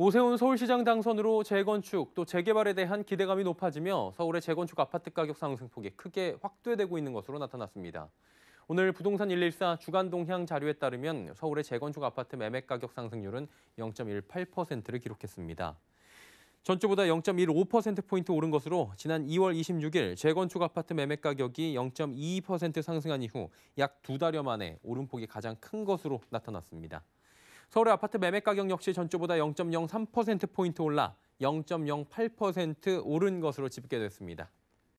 오세훈 서울시장 당선으로 재건축 또 재개발에 대한 기대감이 높아지며 서울의 재건축 아파트 가격 상승폭이 크게 확대되고 있는 것으로 나타났습니다. 오늘 부동산 114 주간 동향 자료에 따르면 서울의 재건축 아파트 매매 가격 상승률은 0.18%를 기록했습니다. 전주보다 0.15%포인트 오른 것으로 지난 2월 26일 재건축 아파트 매매 가격이 0.22% 상승한 이후 약 두 달여 만에 오름폭이 가장 큰 것으로 나타났습니다. 서울의 아파트 매매 가격 역시 전주보다 0.03%포인트 올라 0.08% 오른 것으로 집계됐습니다.